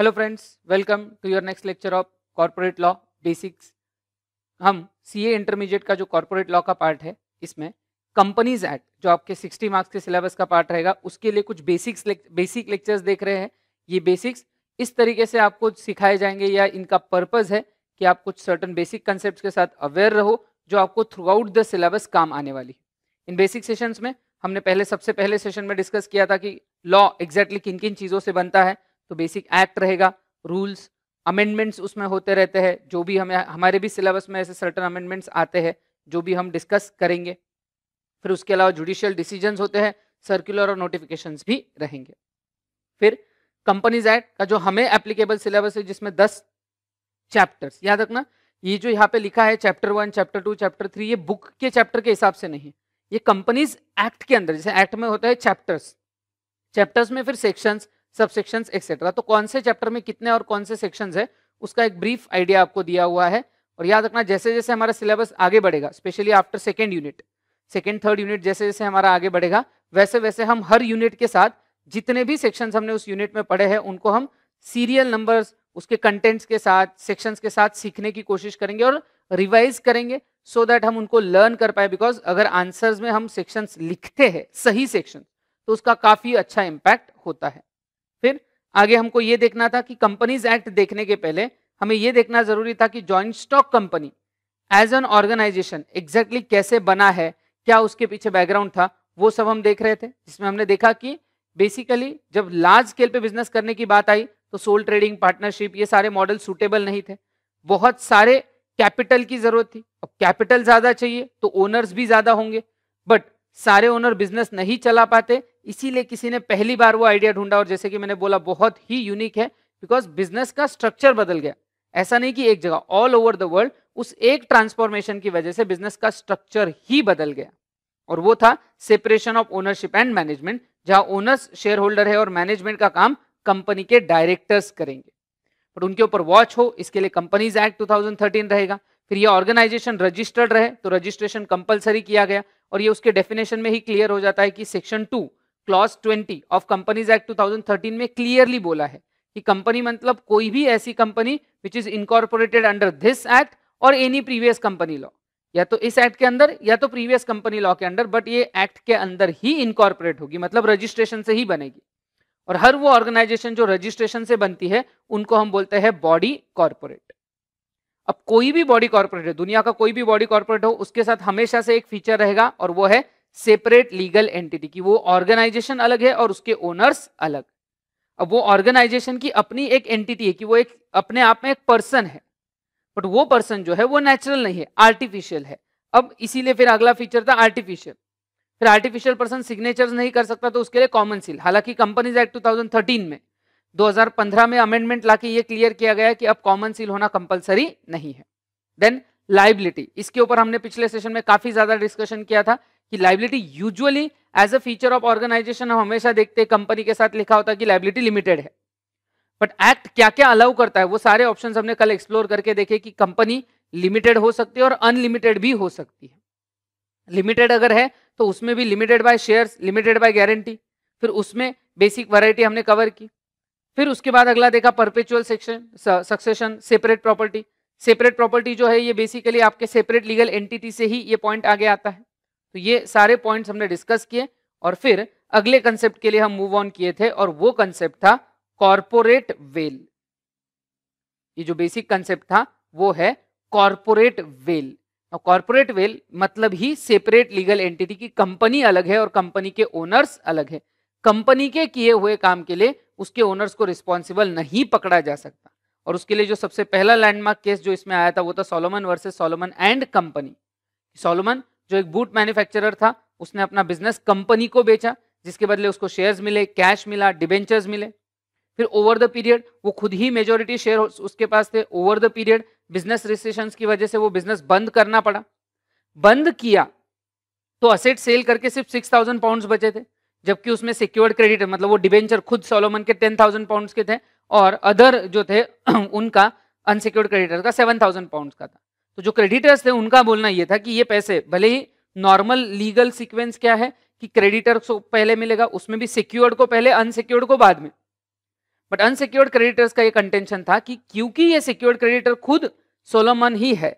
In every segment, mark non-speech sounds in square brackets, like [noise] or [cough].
Hello friends welcome to your next lecture of corporate law basics हम CA intermediate का जो corporate law का part है इसमें कंपनीज एक्ट जो आपके 60 मार्क्स के सिलेबस का पार्ट रहेगा उसके लिए कुछ बेसिक्स बेसिक लेक्चर्स देख रहे हैं ये बेसिक्स इस तरीके से आपको सिखाए जाएंगे या इनका पर्पज है कि आप कुछ सर्टन बेसिक कंसेप्ट के साथ अवेयर रहो जो आपको थ्रू आउट द सिलेबस काम आने वाली इन बेसिक सेशंस में हमने पहले सबसे पहले सेशन में डिस्कस किया था कि लॉ एग्जैक्टली exactly किन किन चीज़ों से बनता है तो बेसिक एक्ट रहेगा रूल्स अमेंडमेंट्स उसमें होते रहते हैं जो भी हमें हमारे भी सिलेबस में ऐसे सर्टन अमेंडमेंट्स आते हैं जो भी हम डिस्कस करेंगे फिर उसके अलावा जुडिशियल डिसीजन होते हैं सर्कुलर और नोटिफिकेशन भी रहेंगे फिर कंपनीज एक्ट का जो हमें एप्लीकेबल सिलेबस है जिसमें दस चैप्टर्स याद रखना ये जो यहाँ पे लिखा है chapter one chapter two chapter three ये बुक के चैप्टर के हिसाब से नहीं ये कंपनीज एक्ट के अंदर जैसे एक्ट में होता है चैप्टर्स चैप्टर्स में फिर सेक्शंस सब सेक्शन एक्सेट्रा तो कौन से चैप्टर में कितने और कौन से सेक्शन है उसका एक ब्रीफ आइडिया आपको दिया हुआ है और याद रखना जैसे जैसे हमारा सिलेबस आगे बढ़ेगा specially after second unit second third unit जैसे जैसे हमारा आगे बढ़ेगा वैसे वैसे हम हर यूनिट के साथ जितने भी सेक्शंस हमने उस यूनिट में पढ़े हैं उनको हम सीरियल नंबर्स उसके कंटेंट्स के साथ सेक्शंस के साथ सीखने की कोशिश करेंगे और रिवाइज करेंगे सो so दैट हम उनको लर्न कर पाए बिकॉज अगर आंसर्स में हम सेक्शंस लिखते हैं सही सेक्शन तो उसका काफ़ी अच्छा इम्पैक्ट होता है फिर आगे हमको ये देखना था कि कंपनीज एक्ट देखने के पहले हमें ये देखना जरूरी था कि joint stock company as an organisation exactly कैसे बना है क्या उसके पीछे बैकग्राउंड था वो सब हम देख रहे थे जिसमें हमने देखा कि बेसिकली जब लार्ज स्केल पे बिजनेस करने की बात आई तो सोल ट्रेडिंग पार्टनरशिप ये सारे मॉडल सुटेबल नहीं थे बहुत सारे कैपिटल की जरूरत थी अब कैपिटल ज्यादा चाहिए तो ओनर्स भी ज्यादा होंगे बट सारे ओनर बिजनेस नहीं चला पाते इसीलिए किसी ने पहली बार वो आइडिया ढूंढा और जैसे कि मैंने बोला बहुत ही यूनिक है बिकॉज बिजनेस का स्ट्रक्चर बदल गया ऐसा नहीं कि एक जगह ऑल ओवर द वर्ल्ड उस एक ट्रांसफॉर्मेशन की वजह से बिजनेस का स्ट्रक्चर ही बदल गया और वो था separation of ownership and management जहां ओनर्स शेयर होल्डर है और मैनेजमेंट का काम कंपनी के डायरेक्टर्स करेंगे पर उनके ऊपर वॉच हो इसके लिए कंपनीज एक्ट 2013 रहेगा फिर ये ऑर्गेनाइजेशन रजिस्टर्ड रहे तो रजिस्ट्रेशन कंपलसरी किया गया और ये उसके डेफिनेशन में ही क्लियर हो जाता है कि section two clause twenty of companies act thirteen में क्लियरली बोला है कि कंपनी मतलब कोई भी ऐसी company which is incorporated under this act और एनी प्रीवियस कंपनी लॉ या तो इस एक्ट के अंदर या तो प्रीवियस कंपनी लॉ के अंडर बट ये एक्ट के अंदर ही इनकॉर्पोरेट होगी मतलब रजिस्ट्रेशन से ही बनेगी और हर वो ऑर्गेनाइजेशन जो रजिस्ट्रेशन से बनती है उनको हम बोलते हैं बॉडी कॉर्पोरेट अब कोई भी बॉडी कॉर्पोरेट दुनिया का कोई भी बॉडी कॉर्पोरेट हो उसके साथ हमेशा से एक फीचर रहेगा और वो है सेपरेट लीगल एंटिटी की वो ऑर्गेनाइजेशन अलग है और उसके ओनर्स अलग अब वो ऑर्गेनाइजेशन की अपनी एक एंटिटी है कि वो एक अपने आप में एक पर्सन है बट वो पर्सन जो है वो नेचुरल नहीं है आर्टिफिशियल है अब इसीलिए फिर अगला फीचर था आर्टिफिशियल फिर आर्टिफिशियल पर्सन सिग्नेचर्स नहीं कर सकता तो उसके लिए कॉमन सील हालांकि कंपनीज एक्ट 2013 में 2015 में अमेंडमेंट लाके ये क्लियर किया गया कि अब कॉमन सील होना कंपलसरी नहीं है देन लाइबिलिटी इसके ऊपर हमने पिछले सेशन में काफी ज्यादा डिस्कशन किया था कि liability usually as a feature of organisation हम हमेशा देखते हैं कंपनी के साथ लिखा होता है कि लाइबिलिटी लिमिटेड है बट एक्ट क्या क्या अलाउ करता है वो सारे ऑप्शन हमने कल एक्सप्लोर करके देखे कि कंपनी लिमिटेड हो सकती है और अनलिमिटेड भी हो सकती है लिमिटेड अगर है तो उसमें भी limited by shares limited by guarantee फिर उसमें बेसिक वैरायटी हमने कवर की फिर उसके बाद अगला देखा perpetual section succession separate property separate property जो है ये बेसिकली आपके सेपरेट लीगल एंटिटी से ही ये पॉइंट आगे आता है तो ये सारे पॉइंट्स हमने डिस्कस किए और फिर अगले कंसेप्ट के लिए हम मूव ऑन किए थे और वो कंसेप्ट था कॉरपोरेट वेल ये जो बेसिक कंसेप्ट था वो है कॉरपोरेट वेल और कॉरपोरेट वेल मतलब ही सेपरेट लीगल एंटिटी की कंपनी अलग है और कंपनी के ओनर्स अलग है कंपनी के किए हुए काम के लिए उसके ओनर्स को रिस्पॉन्सिबल नहीं पकड़ा जा सकता और उसके लिए जो सबसे पहला लैंडमार्क केस जो इसमें आया था वो था Salomon versus Salomon and company Salomon जो एक बूट मैन्युफैक्चरर था उसने अपना बिजनेस कंपनी को बेचा जिसके बदले उसको शेयर्स मिले कैश मिला डिबेंचर्स मिले फिर ओवर द पीरियड वो खुद ही मेजोरिटी शेयर उसके पास थे over the period business recession की वजह से वो बिजनेस बंद करना पड़ा बंद किया तो असेट सेल करके सिर्फ सिक्स थाउजेंड पाउंड बचे थे जबकि उसमें सिक्योर्ड क्रेडिट मतलब वो डिबेंचर खुद सोलोमन के टेन थाउजेंड पाउंड के थे और अदर जो थे [clears throat] उनका अनसिक्योर्ड क्रेडिटर्स का सेवन थाउजेंड पाउंड का था तो जो क्रेडिटर्स थे उनका बोलना ये था कि ये पैसे भले ही नॉर्मल लीगल सिक्वेंस क्या है कि क्रेडिटर को पहले मिलेगा उसमें भी सिक्योर्ड को पहले अनसिक्योर्ड को बाद में बट अनसिक्योर्ड क्रेडिटर्स का ये कंटेंशन था कि क्योंकि ये सिक्योर्ड क्रेडिटर खुद सोलोमन ही है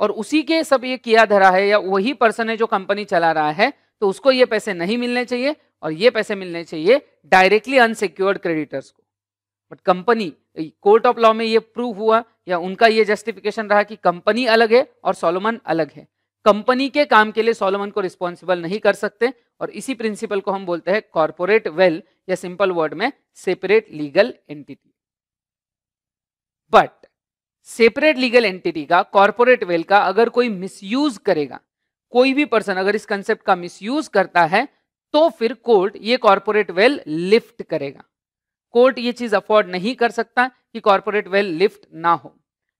और उसी के सब ये किया धरा है या वही पर्सन है जो कंपनी चला रहा है तो उसको ये पैसे नहीं मिलने चाहिए और ये पैसे मिलने चाहिए डायरेक्टली अनसिक्योर्ड क्रेडिटर्स को but company court of law में ये प्रूव हुआ या उनका ये जस्टिफिकेशन रहा कि कंपनी अलग है और सोलोमन अलग है कंपनी के काम के लिए सोलोमन को रिस्पॉन्सिबल नहीं कर सकते और इसी प्रिंसिपल को हम बोलते हैं कॉरपोरेट वेल या सिंपल वर्ड में separate legal entity but separate legal entity का कॉरपोरेट वेल का अगर कोई मिसयूज करेगा कोई भी पर्सन अगर इस कंसेप्ट का मिसयूज करता है तो फिर कोर्ट ये कॉरपोरेट वेल लिफ्ट करेगा कोर्ट ये चीज अफोर्ड नहीं कर सकता कि कॉरपोरेट वेल लिफ्ट ना हो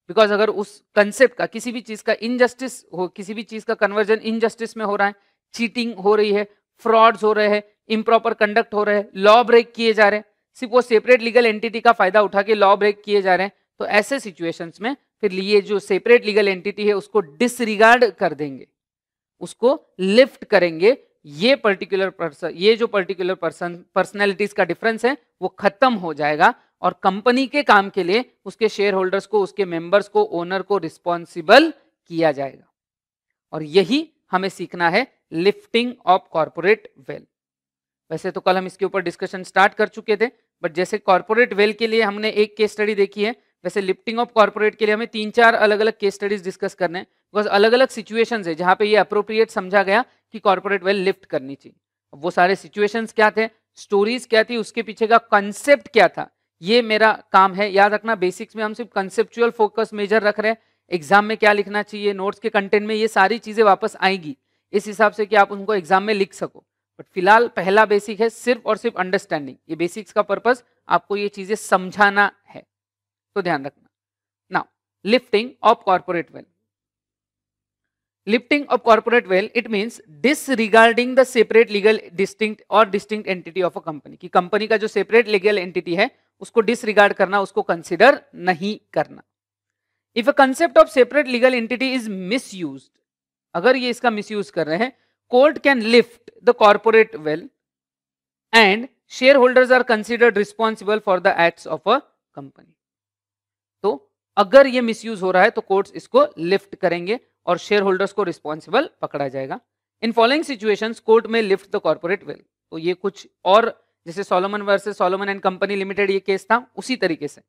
बिकॉज अगर उस कंसेप्ट का किसी भी चीज का इनजस्टिस हो किसी भी चीज का कन्वर्जन इनजस्टिस में हो रहा है चीटिंग हो रही है फ्रॉड्स हो रहे हैं इम्प्रॉपर कंडक्ट हो रहे हैं लॉ ब्रेक किए जा रहे हैं सिर्फ वो सेपरेट लीगल एंटिटी का फायदा उठा के लॉ ब्रेक किए जा रहे हैं तो ऐसे सिचुएशंस में फिर ये जो सेपरेट लीगल एंटिटी है उसको डिसरिगार्ड कर देंगे उसको लिफ्ट करेंगे ये पर्टिकुलर पर्सन ये जो पर्टिकुलर पर्सन पर्सनैलिटीज का डिफरेंस है वो खत्म हो जाएगा और कंपनी के काम के लिए उसके शेयर होल्डर्स को उसके मेंबर्स को ओनर को रिस्पॉन्सिबल किया जाएगा और यही हमें सीखना है लिफ्टिंग ऑफ कॉरपोरेट वेल वैसे तो कल हम इसके ऊपर डिस्कशन स्टार्ट कर चुके थे बट जैसे कॉरपोरेट वेल के लिए हमने एक केस स्टडी देखी है वैसे लिफ्टिंग ऑफ कॉर्पोरेट के लिए हमें तीन चार अलग अलग केस स्टडीज डिस्कस करने हैं बिकॉज अलग अलग सिचुएशंस है जहाँ पे ये अप्रोप्रिएट समझा गया कि कॉर्पोरेट वेल लिफ्ट करनी चाहिए अब वो सारे सिचुएशंस क्या थे स्टोरीज क्या थी उसके पीछे का कंसेप्ट क्या था ये मेरा काम है याद रखना बेसिक्स में हम सिर्फ कंसेप्चुअल फोकस मेजर रख रहे हैं एग्जाम में क्या लिखना चाहिए नोट्स के कंटेंट में ये सारी चीज़ें वापस आएंगी इस हिसाब से कि आप उनको एग्जाम में लिख सको बट फिलहाल पहला बेसिक है सिर्फ और सिर्फ अंडरस्टैंडिंग ये बेसिक्स का पर्पज आपको ये चीज़ें समझाना तो ध्यान रखना lifting of corporate veil lifting of corporate veil it means disregarding the separate legal distinct और distinct entity of a company की कंपनी का जो सेपरेट लीगल एंटिटी है उसको डिसरिगार्ड करना उसको कंसिडर नहीं करना if a concept of separate legal entity is use अगर ये इसका यूज कर रहे हैं court can lift the corporate veil and share holders are considered responsible for the act of a company तो अगर ये मिसयूज हो रहा है तो कोर्ट्स इसको लिफ्ट करेंगे और शेयर होल्डर्स को रिस्पॉन्सिबल पकड़ा जाएगा इन फॉलोइंग सिचुएशन कोर्ट में लिफ्ट द कॉर्पोरेट वेल तो ये कुछ और जैसे Salomon versus Salomon and company limited ये केस था उसी तरीके से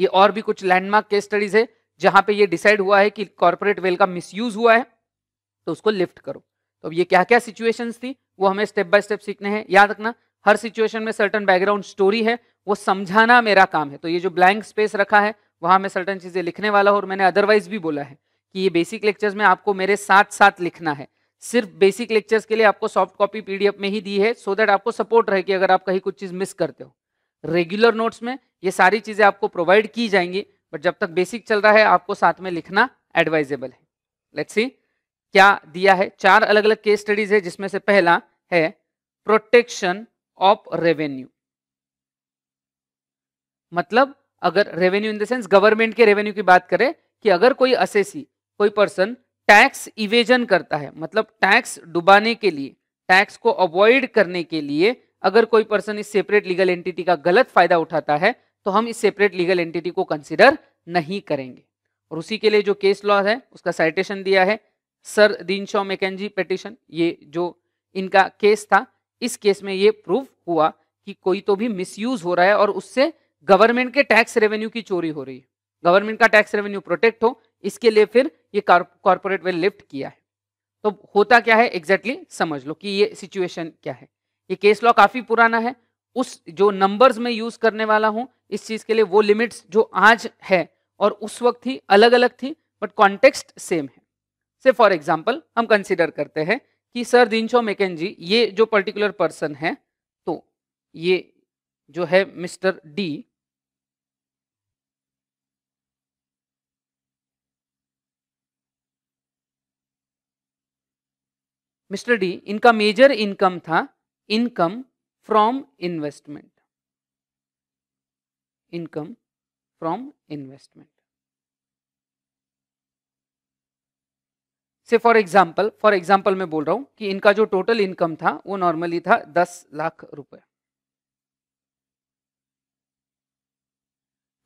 ये और भी कुछ लैंडमार्क केस स्टडीज है जहां पे ये डिसाइड हुआ है कि कॉर्पोरेट वेल का मिसयूज हुआ है तो उसको लिफ्ट करो तो अब ये क्या क्या सिचुएशंस थी वो हमें स्टेप बाय स्टेप सीखने हैं याद रखना हर सिचुएशन में सर्टन बैकग्राउंड स्टोरी है वो समझाना मेरा काम है तो ये जो ब्लैंक स्पेस रखा है वहां मैं सर्टन चीज़ें लिखने वाला हूँ और मैंने अदरवाइज भी बोला है कि ये बेसिक लेक्चर्स में आपको मेरे साथ साथ लिखना है सिर्फ बेसिक लेक्चर्स के लिए आपको सॉफ्ट कॉपी पीडीएफ में ही दी है सो so दैट आपको सपोर्ट रहे कि अगर आप कहीं कुछ चीज़ मिस करते हो रेगुलर नोट्स में ये सारी चीज़ें आपको प्रोवाइड की जाएंगी बट जब तक बेसिक चल रहा है आपको साथ में लिखना एडवाइजेबल है लेट्स सी क्या दिया है चार अलग अलग केस स्टडीज है जिसमें से पहला है प्रोटेक्शन ऑफ रेवेन्यू मतलब अगर revenue in the sense government के रेवेन्यू की बात करें कि अगर कोई असेसी कोई पर्सन टैक्स इवेजन करता है मतलब टैक्स डुबाने के लिए टैक्स को अवॉइड करने के लिए अगर कोई पर्सन इस सेपरेट लीगल एंटिटी का गलत फायदा उठाता है तो हम इस सेपरेट लीगल एंटिटी को कंसिडर नहीं करेंगे और उसी के लिए जो केस लॉ है उसका साइटेशन दिया है सर दीन शॉ मैकेजी पेटिशन ये जो इनका केस था इस केस में ये प्रूव हुआ कि कोई तो भी मिसयूज हो रहा है और उससे गवर्नमेंट के टैक्स रेवेन्यू की चोरी हो रही है गवर्नमेंट का टैक्स रेवेन्यू प्रोटेक्ट हो इसके लिए फिर ये कॉर्पोरेट वेल लिफ्ट किया है तो होता क्या है एग्जैक्टली exactly समझ लो कि ये सिचुएशन क्या है ये केस लॉ काफ़ी पुराना है उस जो नंबर्स में यूज़ करने वाला हूँ इस चीज़ के लिए वो लिमिट्स जो आज है और उस वक्त थी अलग अलग थी बट कॉन्टेक्स्ट सेम है से फॉर एग्जाम्पल हम कंसिडर करते हैं कि सर दिनचो मेकन जी ये जो पर्टिकुलर पर्सन है तो ये जो है मिस्टर डी मिस्टर डी इनका मेजर इनकम था income from investment income from investment से फॉर एग्जाम्पल फॉर एग्जाम्पल मैं बोल रहा हूं कि इनका जो टोटल इनकम था वो नॉर्मली था दस लाख रुपए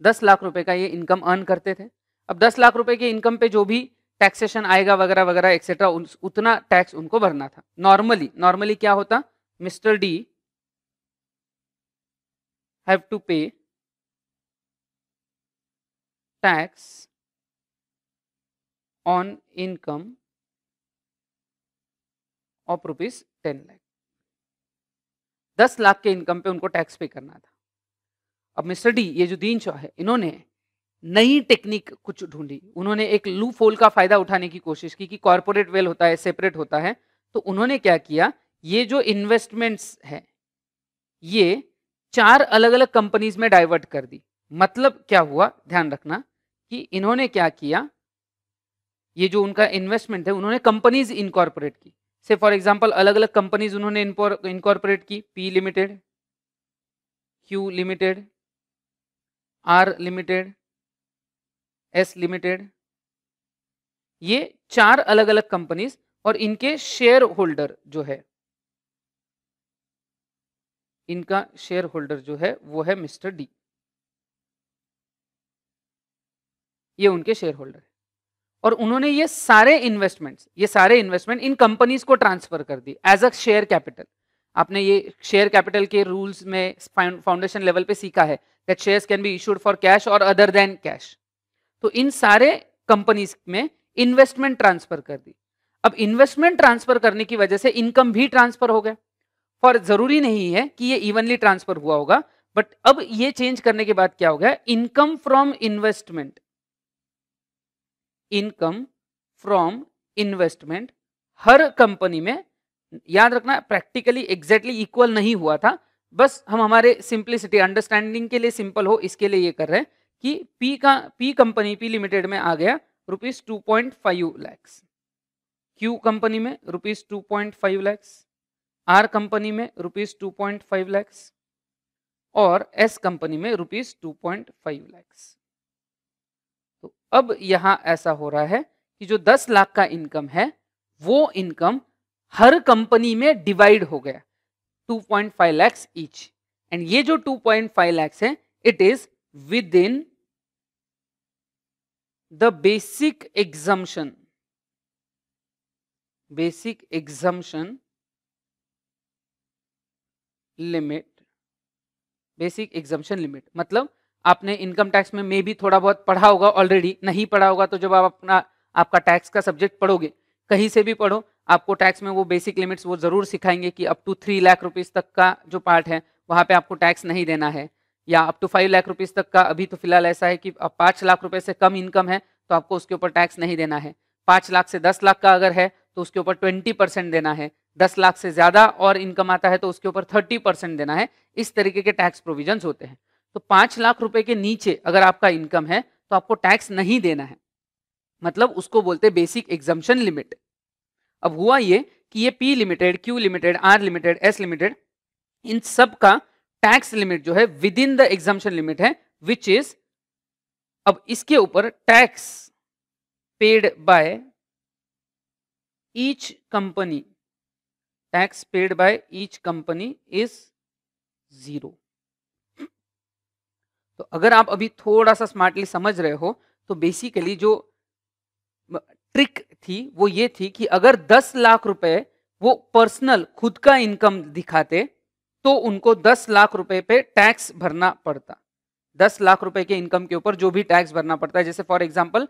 दस लाख रुपए का ये इनकम अर्न करते थे अब दस लाख रुपए के इनकम पे जो भी टैक्सेशन आएगा वगैरह वगैरह एक्सेट्रा उतना टैक्स उनको भरना था नॉर्मली नॉर्मली क्या होता mister D have to pay tax on income of rupees ten lakh दस लाख के इनकम पे उनको टैक्स पे करना था अब मिस्टर डी ये जो दीन शाह है इन्होंने नई टेक्निक कुछ ढूंढी उन्होंने एक लू फोल का फायदा उठाने की कोशिश की कि कॉरपोरेट वेल होता है सेपरेट होता है तो उन्होंने क्या किया ये जो इन्वेस्टमेंट्स है ये चार अलग अलग कंपनीज में डाइवर्ट कर दी मतलब क्या हुआ ध्यान रखना कि इन्होंने क्या किया ये जो उनका इन्वेस्टमेंट है उन्होंने कंपनीज इनकॉर्पोरेट की से फॉर एग्जांपल अलग अलग कंपनीज उन्होंने इनकॉर्पोरेट की P limited Q limited R limited S limited ये चार अलग अलग कंपनीज और इनके शेयर होल्डर जो है इनका शेयर होल्डर जो है वो है मिस्टर डी ये उनके शेयर होल्डर है और उन्होंने ये सारे इन्वेस्टमेंट्स ये सारे इन्वेस्टमेंट इन कंपनीज को ट्रांसफर कर दी एज अ शेयर कैपिटल आपने ये शेयर कैपिटल के रूल्स में फाउंडेशन लेवल पे सीखा है that shares can be issued for cash और अदर देन कैश तो इन सारे कंपनीज में इन्वेस्टमेंट ट्रांसफर कर दी अब इन्वेस्टमेंट ट्रांसफर करने की वजह से इनकम भी ट्रांसफर हो गया फॉर जरूरी नहीं है कि ये इवनली ट्रांसफर हुआ होगा बट अब ये चेंज करने के बाद क्या हो गया income from investment income from investment हर कंपनी में याद रखना प्रैक्टिकली एग्जैक्टली इक्वल नहीं हुआ था बस हम हमारे सिंप्लिसिटी अंडरस्टैंडिंग के लिए सिंपल हो इसके लिए ये कर रहे हैं कि पी का पी कंपनी पी लिमिटेड में आ गया rupees two point five lakhs Q company में rupees two point five lakhs R company में rupees two point five lakhs और एस कंपनी में rupees two point five lakhs तो अब यहां ऐसा हो रहा है कि जो दस लाख का इनकम है वो इनकम हर कंपनी में डिवाइड हो गया 2.5 लाख ईच एंड ये जो 2.5 लाख है it is within the basic exemption basic exemption limit basic exemption limit मतलब आपने इनकम टैक्स में मे भी थोड़ा बहुत पढ़ा होगा ऑलरेडी नहीं पढ़ा होगा तो जब आप अपना आपका टैक्स का सब्जेक्ट पढ़ोगे कहीं से भी पढ़ो आपको टैक्स में वो बेसिक लिमिट्स वो ज़रूर सिखाएंगे कि up to three lakh rupees तक का जो पार्ट है वहां पे आपको टैक्स नहीं देना है या up to five lakh rupees तक का अभी तो फिलहाल ऐसा है कि पाँच लाख रुपए से कम इनकम है तो आपको उसके ऊपर टैक्स नहीं देना है पाँच लाख से दस लाख का अगर है तो उसके ऊपर ट्वेंटी परसेंट देना है दस लाख से ज़्यादा और इनकम आता है तो उसके ऊपर थर्टी परसेंट देना है इस तरीके के टैक्स प्रोविजन होते हैं तो पाँच लाख रुपए के नीचे अगर आपका इनकम है तो आपको टैक्स नहीं देना है मतलब उसको बोलते बेसिक एग्जम्पन लिमिट अब हुआ ये कि ये P limited Q limited R limited S limited इन सब का टैक्स लिमिट जो है within the exemption limit है विच इज अब इसके ऊपर tax paid by each company tax paid by each company is zero तो अगर आप अभी थोड़ा सा स्मार्टली समझ रहे हो तो बेसिकली जो ट्रिक थी वो ये थी कि अगर 10 लाख रुपए वो पर्सनल खुद का इनकम दिखाते तो उनको दस लाख रुपए पे टैक्स भरना पड़ता दस लाख रुपए के इनकम के ऊपर जो भी टैक्स भरना पड़ता है जैसे फॉर एग्जाम्पल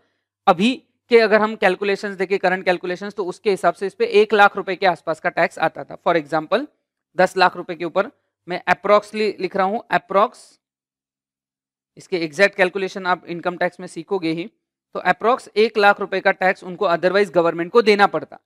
अभी के अगर हम कैलकुलेशन देखें करंट कैलकुलेशन तो उसके हिसाब से इस पर एक लाख रुपए के आसपास का टैक्स आता था फॉर एग्जाम्पल दस लाख रुपए के ऊपर मैं अप्रोक्सली लिख रहा हूँ अप्रोक्स इसके एग्जैक्ट कैलकुलेशन आप इनकम टैक्स में सीखोगे ही तो अप्रोक्स एक लाख रुपए का टैक्स उनको अदरवाइज गवर्नमेंट को देना पड़ता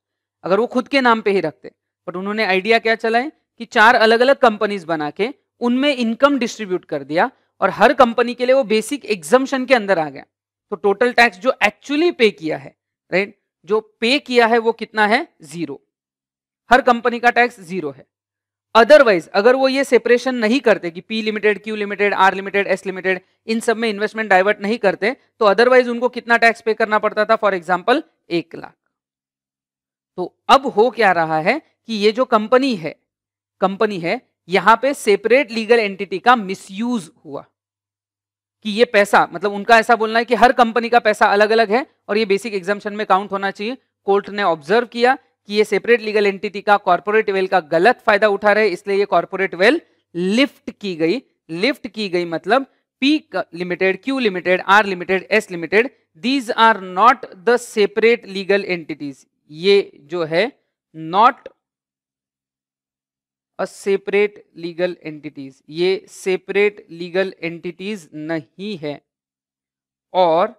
अगर वो खुद के नाम पे ही रखते बट उन्होंने आइडिया क्या चलाए कि चार अलग अलग कंपनीज बना के उनमें इनकम डिस्ट्रीब्यूट कर दिया और हर कंपनी के लिए वो बेसिक एग्जम्पन के अंदर आ गया तो टोटल टैक्स जो एक्चुअली पे किया है राइट जो पे किया है वो कितना है जीरो हर कंपनी का टैक्स जीरो है अदरवाइज अगर वो ये सेपरेशन नहीं करते कि P limited Q limited R limited S limited इन सब में इन्वेस्टमेंट डाइवर्ट नहीं करते तो अदरवाइज उनको कितना टैक्स पे करना पड़ता था फॉर एग्जाम्पल एक लाख तो अब हो क्या रहा है कि ये जो कंपनी है कंपनी है यहां पे सेपरेट लीगल एंटिटी का मिसयूज हुआ कि ये पैसा मतलब उनका ऐसा बोलना है कि हर कंपनी का पैसा अलग अलग है और ये बेसिक एग्जामेशन में काउंट होना चाहिए कोर्ट ने ऑब्जर्व किया कि ये सेपरेट लीगल एंटिटी का कॉर्पोरेट वेल का गलत फायदा उठा रहे इसलिए ये कॉर्पोरेट वेल लिफ्ट की गई लिफ्ट की गई मतलब P limited Q limited R limited S limited these are not the separate legal entities ये जो है not a separate legal entities ये सेपरेट लीगल एंटिटीज नहीं है और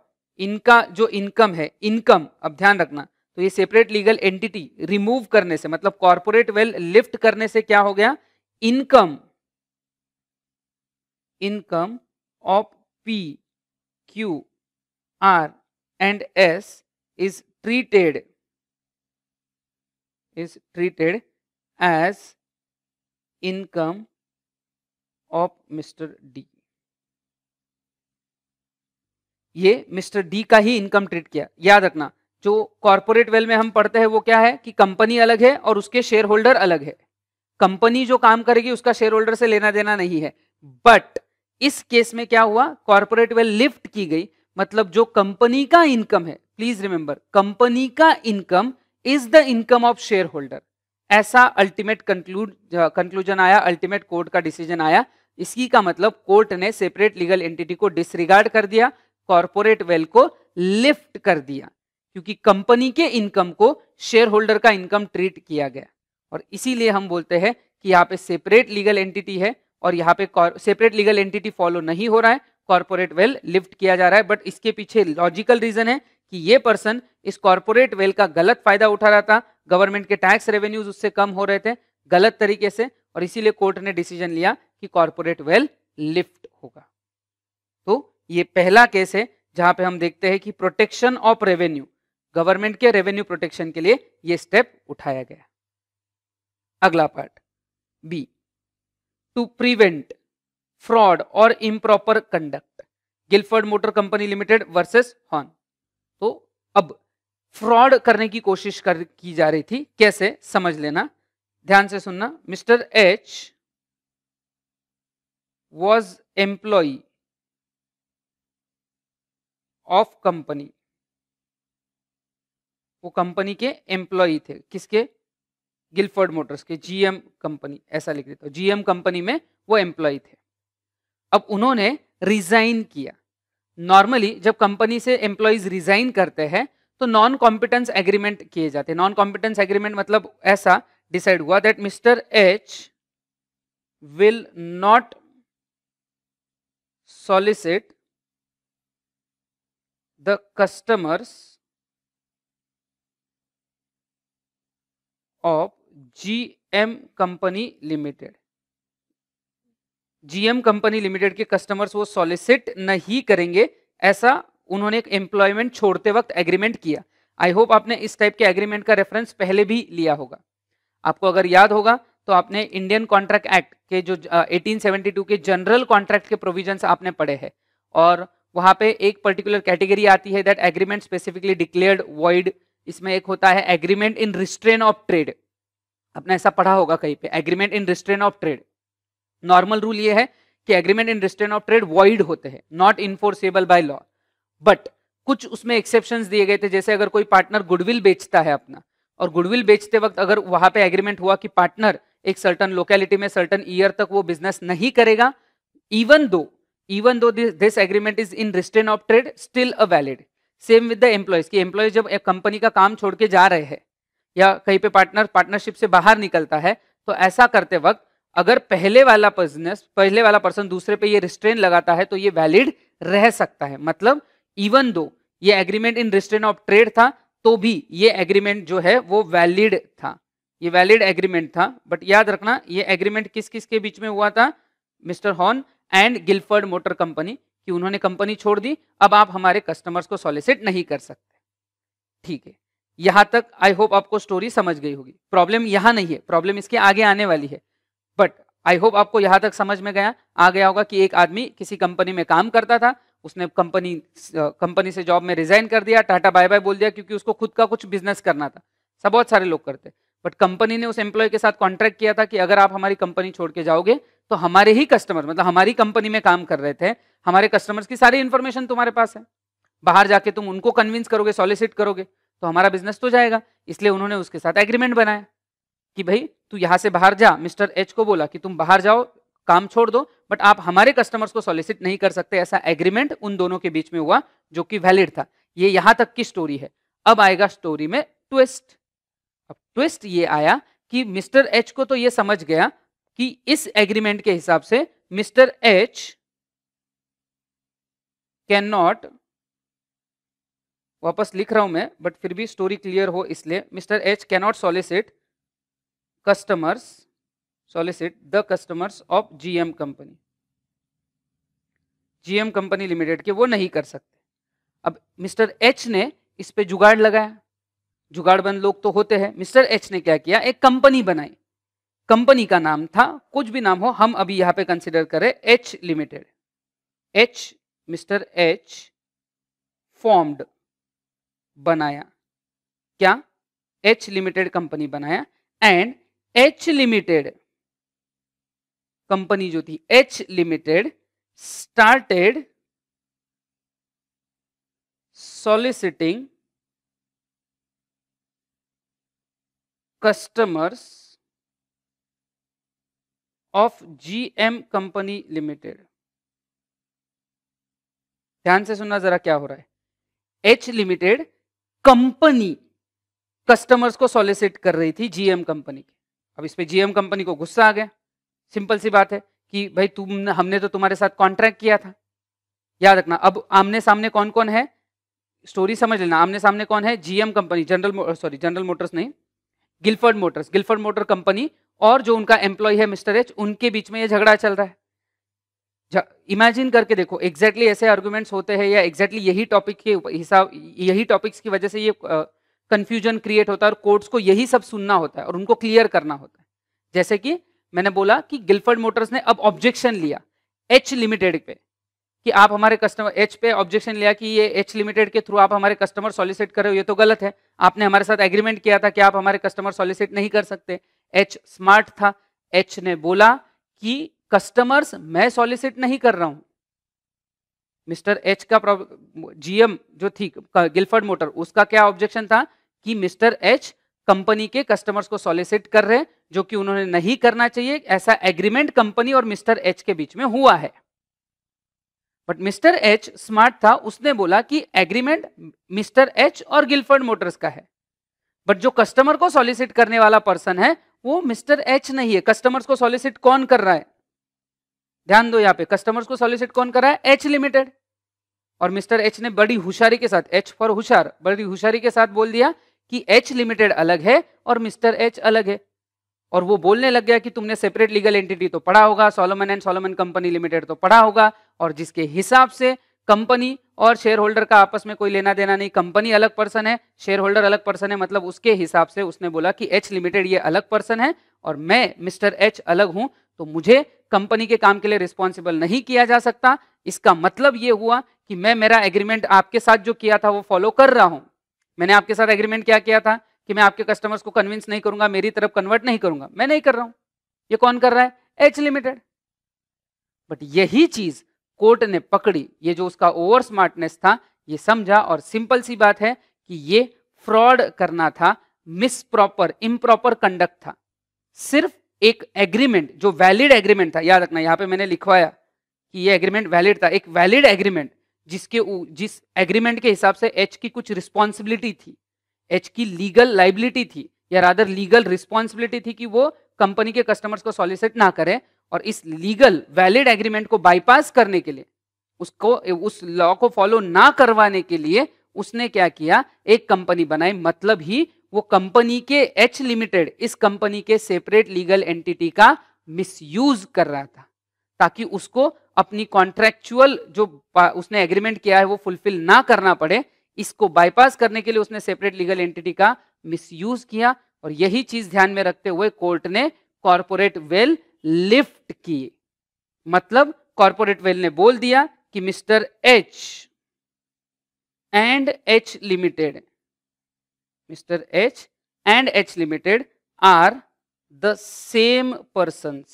इनका जो इनकम है इनकम अब ध्यान रखना तो ये सेपरेट लीगल एंटिटी रिमूव करने से मतलब कॉर्पोरेट वेल लिफ्ट करने से क्या हो गया income income of P Q R and S is treated is treated as income of Mr. D. ये मिस्टर डी का ही इनकम ट्रीट किया याद रखना जो कॉरपोरेट वेल में हम पढ़ते हैं वो क्या है कि कंपनी अलग है और उसके शेयर होल्डर अलग है कंपनी जो काम करेगी उसका शेयर होल्डर से लेना देना नहीं है बट इस केस में क्या हुआ कॉरपोरेट वेल लिफ्ट की गई मतलब जो कंपनी का इनकम है प्लीज रिमेंबर कंपनी का income is the income of share holder ऐसा अल्टीमेट कंक्लूड कंक्लूजन आया अल्टीमेट कोर्ट का डिसीजन आया इसकी का मतलब कोर्ट ने सेपरेट लीगल एंटिटी को डिसरिगार्ड कर दिया कॉरपोरेट वेल्थ को लिफ्ट कर दिया क्योंकि कंपनी के इनकम को शेयर होल्डर का इनकम ट्रीट किया गया और इसीलिए हम बोलते हैं कि यहाँ पे सेपरेट लीगल एंटिटी है और यहाँ पे सेपरेट लीगल एंटिटी फॉलो नहीं हो रहा है कॉरपोरेट वेल लिफ्ट किया जा रहा है बट इसके पीछे लॉजिकल रीजन है कि ये पर्सन इस कॉरपोरेट वेल का गलत फायदा उठा रहा था गवर्नमेंट के टैक्स रेवेन्यूज उससे कम हो रहे थे गलत तरीके से और इसीलिए कोर्ट ने डिसीजन लिया कि कॉरपोरेट वेल लिफ्ट होगा तो ये पहला केस है जहां पे हम देखते हैं कि प्रोटेक्शन ऑफ रेवेन्यू गवर्नमेंट के रेवेन्यू प्रोटेक्शन के लिए ये स्टेप उठाया गया अगला part B to prevent fraud और improper conduct Gilford motor company limited versus Horne अब फ्रॉड करने की कोशिश कर की जा रही थी कैसे समझ लेना ध्यान से सुनना mister H was employ of company वो कंपनी के एम्प्लॉय थे किसके गिलफोर्ड मोटर्स के जीएम कंपनी ऐसा लिख देता हूँ जीएम कंपनी में वो एम्प्लॉय थे अब उन्होंने रिजाइन किया नॉर्मली जब कंपनी से एम्प्लॉयज रिजाइन करते हैं तो नॉन कॉम्पिटेंस एग्रीमेंट किए जाते हैं नॉन कॉम्पिटेंस एग्रीमेंट मतलब ऐसा डिसाइड हुआ that mister H will not solicit the customers of G M company limited GM company limited के कस्टमर्स वो सॉलिसिट नहीं करेंगे ऐसा उन्होंने एक एम्प्लॉयमेंट छोड़ते वक्त एग्रीमेंट किया आई होप आपने इस टाइप के एग्रीमेंट का रेफरेंस पहले भी लिया होगा आपको अगर याद होगा तो आपने इंडियन कॉन्ट्रैक्ट एक्ट के जो आ, 1872 के जनरल कॉन्ट्रैक्ट के प्रोविजंस आपने पढ़े हैं और वहाँ पे एक पर्टिकुलर कैटेगरी आती है that agreement specifically declared void इसमें एक होता है agreement in restraint of trade आपने ऐसा पढ़ा होगा कहीं पे agreement in restraint of trade normal rule ये है कि agreement in restraint of trade void होते हैं not enforceable by law but कुछ उसमें एक्सेप्शन दिए गए थे जैसे अगर कोई पार्टनर गुडविल बेचता है अपना और गुडविल बेचते वक्त अगर वहां पे एग्रीमेंट हुआ कि पार्टनर एक सर्टन लोकेलिटी में सर्टन ईयर तक वो बिजनेस नहीं करेगा even though even though this agreement is in restraint of trade still a valid same with the employees कि एम्प्लॉय जब एक कंपनी का काम छोड़ के जा रहे हैं या कहीं पे पार्टनर पार्टनरशिप से बाहर निकलता है तो ऐसा करते वक्त अगर पहले वाला बिजनेस पहले वाला पर्सन दूसरे पे ये रिस्ट्रेन लगाता है तो ये वैलिड रह सकता है मतलब इवन दो ये agreement in restraint of trade था तो भी ये एग्रीमेंट जो है वो वैलिड था ये वैलिड एग्रीमेंट था बट याद रखना ये एग्रीमेंट किस किस के बीच में हुआ था mister Horne and Gilford motor company कि उन्होंने कंपनी छोड़ दी अब आप हमारे कस्टमर्स को सॉलिसिट नहीं कर सकते ठीक है यहां तक आई होप आपको स्टोरी समझ गई होगी प्रॉब्लम यहां नहीं है प्रॉब्लम इसके आगे आने वाली है बट आई होप आपको यहां तक समझ में गया आ गया होगा कि एक आदमी किसी कंपनी में काम करता था उसने कंपनी कंपनी से जॉब में रिजाइन कर दिया टाटा बाय बाय बोल दिया क्योंकि उसको खुद का कुछ बिजनेस करना था सब बहुत सारे लोग करते बट कंपनी ने उस एम्प्लॉय के साथ कॉन्ट्रैक्ट किया था कि अगर आप हमारी कंपनी छोड़ के जाओगे तो हमारे ही कस्टमर मतलब हमारी कंपनी में काम कर रहे थे हमारे कस्टमर्स की सारी इन्फॉर्मेशन तुम्हारे पास है बाहर जाके तुम उनको कन्विंस करोगे सॉलिसिट करोगे तो हमारा बिजनेस तो जाएगा इसलिए उन्होंने उसके साथ एग्रीमेंट बनाया कि भाई तू यहाँ से बाहर जा मिस्टर एच को बोला कि तुम बाहर जाओ काम छोड़ दो बट आप हमारे कस्टमर्स को सॉलिसिट नहीं कर सकते ऐसा एग्रीमेंट उन दोनों के बीच में हुआ जो कि वैलिड था ये यहाँ तक की स्टोरी है अब आएगा स्टोरी में ट्विस्ट अब ट्विस्ट ये आया कि मिस्टर एच को तो ये समझ गया कि इस एग्रीमेंट के हिसाब से मिस्टर एच कैन नॉट वापस लिख रहा हूं मैं बट फिर भी स्टोरी क्लियर हो इसलिए mister H not solicit customers solicit the customers of GM company GM company limited के वो नहीं कर सकते अब मिस्टर एच ने इस पे जुगाड़ लगाया जुगाड़बंद लोग तो होते हैं मिस्टर एच ने क्या किया एक कंपनी बनाई कंपनी का नाम था कुछ भी नाम हो हम अभी यहां पे कंसिडर करें H limited H mister H formed बनाया क्या एच लिमिटेड कंपनी बनाया एंड एच लिमिटेड कंपनी जो थी H limited started soliciting customers of GM company limited ध्यान से सुनना जरा क्या हो रहा है एच लिमिटेड कंपनी कस्टमर्स को सॉलिसिट कर रही थी जीएम कंपनी की अब इस पर जीएम कंपनी को गुस्सा आ गया सिंपल सी बात है कि भाई तुम हमने तो तुम्हारे साथ कॉन्ट्रैक्ट किया था याद रखना अब आमने सामने कौन कौन है स्टोरी समझ लेना आमने सामने कौन है GM company general sorry general motors नहीं Gilford motors Gilford motor company और जो उनका एम्प्लॉय है मिस्टर एच उनके बीच में ये झगड़ा चल रहा है इमेजिन करके देखो एग्जैक्टली exactly ऐसे आर्ग्यूमेंट्स होते हैं या एग्जैक्टली exactly यही टॉपिक के हिसाब यही टॉपिक्स की वजह से ये कन्फ्यूजन क्रिएट होता है और कोर्ट्स को यही सब सुनना होता है और उनको क्लियर करना होता है जैसे कि मैंने बोला कि गिल्फर्ड मोटर्स ने अब ऑब्जेक्शन लिया एच लिमिटेड पे कि आप हमारे कस्टमर एच पे ऑब्जेक्शन लिया कि ये एच लिमिटेड के थ्रू आप हमारे कस्टमर सॉलिसिट कर रहे हो ये तो गलत है आपने हमारे साथ एग्रीमेंट किया था कि आप हमारे कस्टमर सॉलिसिट नहीं कर सकते एच स्मार्ट था एच ने बोला कि कस्टमर्स मैं सॉलिसिट नहीं कर रहा हूं मिस्टर एच का जीएम जो थी गिलफर्ड मोटर उसका क्या ऑब्जेक्शन था कि मिस्टर एच कंपनी के कस्टमर्स को सॉलिसिट कर रहे जो कि उन्होंने नहीं करना चाहिए ऐसा एग्रीमेंट कंपनी और मिस्टर एच के बीच में हुआ है बट मिस्टर एच स्मार्ट था उसने बोला कि एग्रीमेंट मिस्टर एच और गिलफर्ड मोटर्स का है बट जो कस्टमर को सॉलिसिट करने वाला पर्सन है वो मिस्टर एच नहीं है कस्टमर्स को सॉलिसिट कौन कर रहा है ध्यान दो यहाँ पे कस्टमर्स को सॉलिसिट कौन कर रहा है एच लिमिटेड और मिस्टर एच ने बड़ी होशियारी के साथ एच फॉर हुशार बड़ी हुशारी के साथ बोल दिया कि एच लिमिटेड अलग है और मिस्टर एच अलग है और वो बोलने लग गया कि तुमने सेपरेट लीगल एंटिटी तो पढ़ा होगा Solomon and Solomon company limited तो पढ़ा होगा और जिसके हिसाब से कंपनी और शेयर होल्डर का आपस में कोई लेना देना नहीं कंपनी अलग पर्सन है शेयर होल्डर अलग पर्सन है मतलब उसके हिसाब से उसने बोला कि एच लिमिटेड ये अलग पर्सन है और मैं मिस्टर एच अलग हूं तो मुझे कंपनी के काम के लिए रिस्पॉन्सिबल नहीं किया जा सकता इसका मतलब ये हुआ कि मैं मेरा एग्रीमेंट आपके साथ जो किया था वो फॉलो कर रहा हूं मैंने आपके साथ एग्रीमेंट क्या किया था कि मैं आपके कस्टमर्स को कन्विंस नहीं करूंगा मेरी तरफ कन्वर्ट नहीं करूंगा मैं नहीं कर रहा हूं ये कौन कर रहा है एच लिमिटेड बट यही चीज कोर्ट ने पकड़ी ये जो उसका ओवर स्मार्टनेस था ये समझा और सिंपल सी बात है कि ये फ्रॉड करना था मिस प्रॉपर इम्प्रॉपर कंडक्ट था सिर्फ एक एग्रीमेंट जो वैलिड एग्रीमेंट था याद रखना यहाँ पे मैंने लिखवाया कि ये एग्रीमेंट वैलिड था एक वैलिड एग्रीमेंट जिसके जिस एग्रीमेंट के हिसाब से एच की कुछ रिस्पॉन्सिबिलिटी थी एच की लीगल लाइबिलिटी थी या रादर लीगल रिस्पॉन्सिबिलिटी थी कि वो कंपनी के कस्टमर्स को सॉलिसिट ना करें और इस लीगल वैलिड एग्रीमेंट को बाईपास करने के लिए उसको उस लॉ को फॉलो ना करवाने के लिए उसने क्या किया एक कंपनी बनाई मतलब ही वो कंपनी के एच लिमिटेड इस कंपनी के सेपरेट लीगल एंटिटी का मिसयूज कर रहा था ताकि उसको अपनी कॉन्ट्रेक्चुअल जो उसने एग्रीमेंट किया है वो फुलफिल ना करना पड़े इसको बाईपास करने के लिए उसने सेपरेट लीगल एंटिटी का मिसयूज किया और यही चीज ध्यान में रखते हुए कोर्ट ने कॉरपोरेट वेल लिफ्ट की मतलब कॉरपोरेट वेल ने बोल दिया कि mister H and H limited Mr. H and H Limited are the same persons.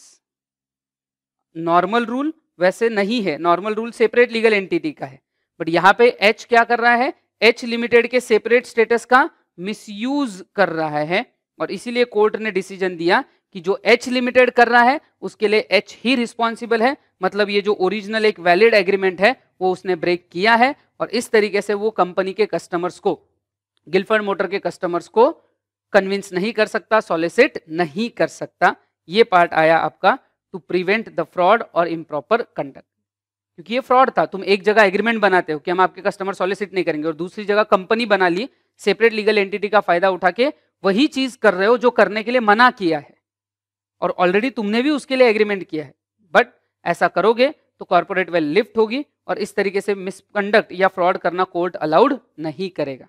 Normal rule वैसे नहीं है normal rule separate legal entity का है but यहाँ पे H क्या कर रहा है H Limited के separate status का misuse कर रहा है और इसीलिए कोर्ट ने डिसीजन दिया कि जो एच लिमिटेड कर रहा है उसके लिए एच ही रिस्पॉन्सिबल है मतलब ये जो ओरिजिनल एक वैलिड एग्रीमेंट है वो उसने ब्रेक किया है और इस तरीके से वो कंपनी के कस्टमर्स को गिल्फर्ड मोटर के कस्टमर्स को कन्विंस नहीं कर सकता सॉलिसिट नहीं कर सकता ये पार्ट आया आपका टू प्रिवेंट द फ्रॉड और इम्प्रॉपर कंडक्ट क्योंकि ये फ्रॉड था तुम एक जगह एग्रीमेंट बनाते हो कि हम आपके कस्टमर सॉलिसिट नहीं करेंगे और दूसरी जगह कंपनी बना ली सेपरेट लीगल एंटिटी का फायदा उठा के वही चीज कर रहे हो जो करने के लिए मना किया है और ऑलरेडी तुमने भी उसके लिए एग्रीमेंट किया है बट ऐसा करोगे तो कॉर्पोरेट वेल लिफ्ट होगी और इस तरीके से मिसकंडक्ट या फ्रॉड करना कोर्ट अलाउड नहीं करेगा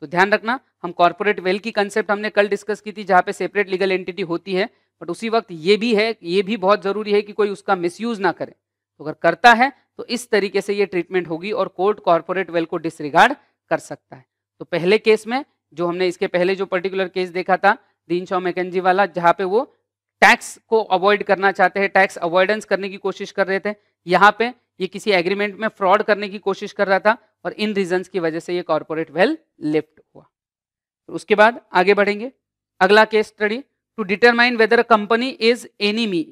तो ध्यान रखना हम कॉर्पोरेट वेल की कंसेप्ट हमने कल डिस्कस की थी जहाँ पे सेपरेट लीगल एंटिटी होती है बट उसी वक्त ये भी है ये भी बहुत ज़रूरी है कि कोई उसका मिसयूज ना करे तो अगर करता है तो इस तरीके से ये ट्रीटमेंट होगी और कोर्ट कॉर्पोरेट वेल को डिसरिगार्ड कर सकता है तो पहले केस में जो हमने इसके पहले जो पर्टिकुलर केस देखा था दीन शाह मैकेजी वाला जहाँ पे वो टैक्स को अवॉइड करना चाहते हैं टैक्स अवॉइडेंस करने की कोशिश कर रहे थे यहाँ पे ये किसी एग्रीमेंट में फ्रॉड करने की कोशिश कर रहा था और इन रीजन की वजह से ये कॉरपोरेट वेल लिफ्ट हुआ तो उसके बाद आगे बढ़ेंगे अगला case study to determine whether company is enemy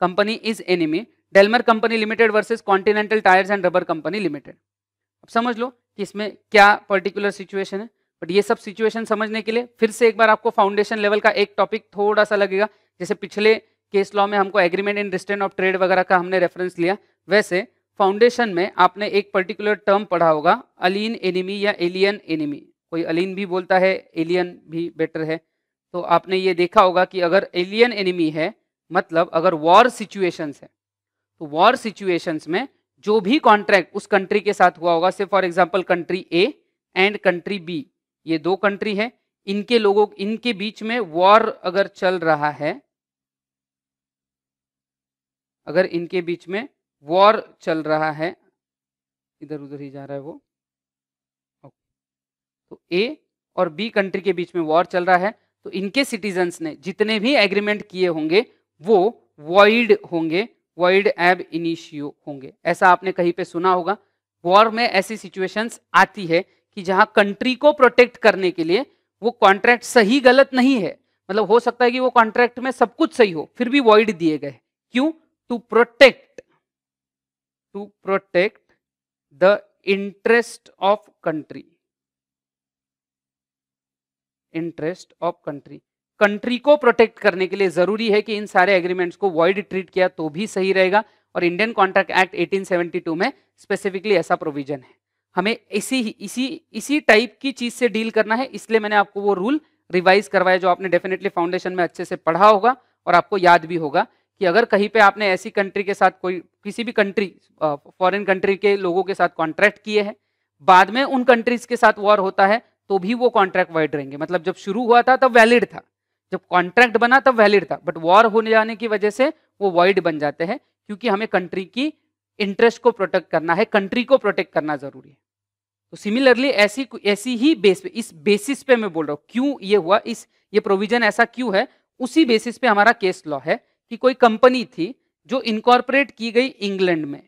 company is enemy Daimler company limited versus Continental tyres and rubber company limited अब समझ लो कि इसमें क्या पर्टिकुलर सिचुएशन है बट ये सब सिचुएशन समझने के लिए फिर से एक बार आपको फाउंडेशन लेवल का एक टॉपिक थोड़ा सा लगेगा जैसे पिछले केस लॉ में हमको agreement in restraint of trade वगैरह का हमने रेफरेंस लिया वैसे फाउंडेशन में आपने एक पर्टिकुलर टर्म पढ़ा होगा अलीन एनिमी या एलियन एनिमी कोई अलीन भी बोलता है एलियन भी बेटर है तो आपने ये देखा होगा कि अगर एलियन एनिमी है मतलब अगर वॉर सिचुएशंस है तो वॉर सिचुएशंस में जो भी कॉन्ट्रैक्ट उस कंट्री के साथ हुआ होगा से for example country A and country B ये दो कंट्री है इनके लोगों इनके बीच में वॉर अगर चल रहा है अगर इनके बीच में वॉर चल रहा है इधर उधर ही जा रहा है वो तो ए और बी कंट्री के बीच में वॉर चल रहा है तो इनके सिटीजन्स ने जितने भी एग्रीमेंट किए होंगे वो वॉइड होंगे वॉइड एब इनिशियो होंगे ऐसा आपने कहीं पे सुना होगा वॉर में ऐसी सिचुएशंस आती है कि जहां कंट्री को प्रोटेक्ट करने के लिए वो कॉन्ट्रैक्ट सही गलत नहीं है मतलब हो सकता है कि वो कॉन्ट्रैक्ट में सब कुछ सही हो फिर भी वॉइड दिए गए क्यों to protect to protect the interest of country interest of country country को प्रोटेक्ट करने के लिए जरूरी है कि इन सारे एग्रीमेंट्स को वॉइड ट्रीट किया तो भी सही रहेगा और इंडियन कॉन्ट्रैक्ट एक्ट 1872 में स्पेसिफिकली ऐसा प्रोविजन है हमें इसी इसी इसी टाइप की चीज से डील करना है इसलिए मैंने आपको वो रूल रिवाइज करवाया जो आपने डेफिनेटली फाउंडेशन में अच्छे से पढ़ा होगा और आपको याद भी होगा कि अगर कहीं पे आपने ऐसी कंट्री के साथ कोई किसी भी कंट्री फॉरेन कंट्री के लोगों के साथ कॉन्ट्रैक्ट किए हैं बाद में उन कंट्रीज के साथ वॉर होता है तो भी वो कॉन्ट्रैक्ट वाइड रहेंगे मतलब जब शुरू हुआ था तब वैलिड था जब कॉन्ट्रैक्ट बना तब वैलिड था बट वॉर होने जाने की वजह से वो वाइड बन जाते हैं क्योंकि हमें कंट्री की इंटरेस्ट को प्रोटेक्ट करना है कंट्री को प्रोटेक्ट करना जरूरी है तो सिमिलरली ऐसी ऐसी ही बेस पे इस बेसिस पे मैं बोल रहा हूँ क्यों ये हुआ इस ये प्रोविजन ऐसा क्यों है उसी बेसिस पे हमारा केस लॉ है कि कोई कंपनी थी जो इनकॉर्पोरेट की गई इंग्लैंड में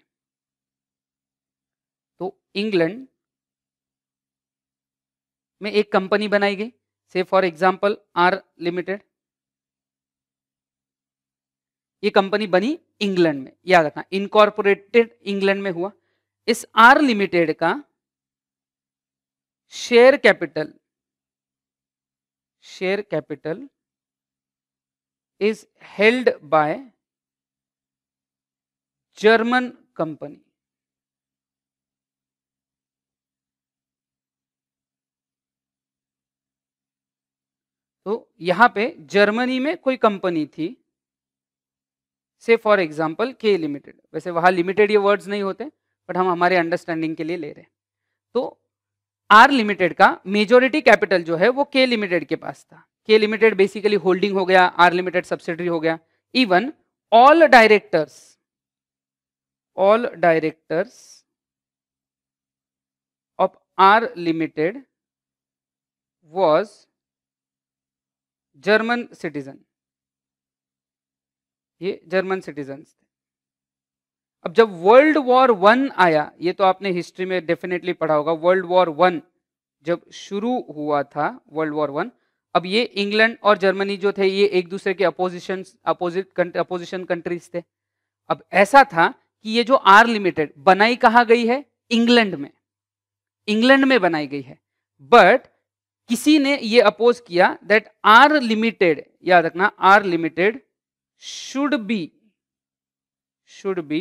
तो इंग्लैंड में एक कंपनी बनाई गई से फॉर एग्जाम्पल आर लिमिटेड ये कंपनी बनी इंग्लैंड में याद रखना इनकॉर्पोरेटेड इंग्लैंड में हुआ इस आर लिमिटेड का share capital share capital is held by German company. तो यहां पे जर्मनी में कोई कंपनी थी से फॉर एग्जाम्पल के लिमिटेड वैसे वहां लिमिटेड ये वर्ड्स नहीं होते बट हम हमारे अंडरस्टैंडिंग के लिए ले रहे हैं तो आर लिमिटेड का मेजोरिटी कैपिटल जो है वो के लिमिटेड के पास था के लिमिटेड बेसिकली होल्डिंग हो गया आर लिमिटेड सब्सिडरी हो गया even all directors all directors of R limited was German citizen ये जर्मन सिटीजन थे अब जब वर्ल्ड वॉर वन आया ये तो आपने हिस्ट्री में डेफिनेटली पढ़ा होगा वर्ल्ड वॉर वन जब शुरू हुआ था वर्ल्ड वॉर वन अब ये इंग्लैंड और जर्मनी जो थे ये एक दूसरे के अपोजिशन अपोजिट अपोजिशन कंट्रीज थे अब ऐसा था कि ये जो आर लिमिटेड बनाई कहा गई है इंग्लैंड में इंग्लैंड में बनाई गई है बट किसी ने ये अपोज किया दैट आर लिमिटेड याद रखना R limited should be should be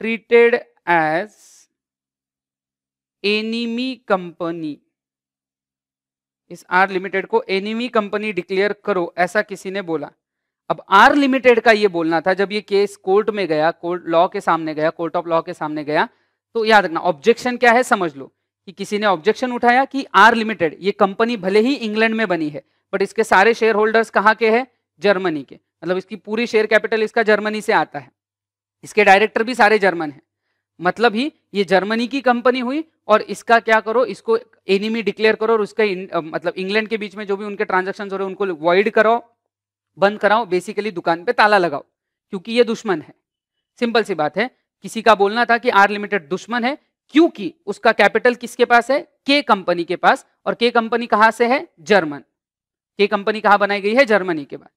treated as enemy company इस आर लिमिटेड को एनिमी कंपनी डिक्लेयर करो ऐसा किसी ने बोला अब आर लिमिटेड का ये बोलना था जब ये केस कोर्ट में गया कोर्ट लॉ के सामने गया कोर्ट ऑफ लॉ के सामने गया तो याद रखना ऑब्जेक्शन क्या है समझ लो कि किसी ने ऑब्जेक्शन उठाया कि आर लिमिटेड ये कंपनी भले ही इंग्लैंड में बनी है बट इसके सारे शेयर होल्डर्स कहाँ के हैं जर्मनी के मतलब इसकी पूरी शेयर कैपिटल इसका जर्मनी से आता है इसके डायरेक्टर भी सारे जर्मन हैं मतलब ही ये जर्मनी की कंपनी हुई और इसका क्या करो इसको एनिमी डिक्लेयर करो और उसका इन, मतलब इंग्लैंड के बीच में जो भी उनके ट्रांजेक्शन हो रहे उनको वॉइड कराओ बंद कराओ बेसिकली दुकान पे ताला लगाओ क्योंकि ये दुश्मन है सिंपल सी बात है किसी का बोलना था कि आर लिमिटेड दुश्मन है क्योंकि उसका कैपिटल किसके पास है के कंपनी के पास और के कंपनी कहां से है जर्मन के कंपनी कहां बनाई गई है जर्मनी के पास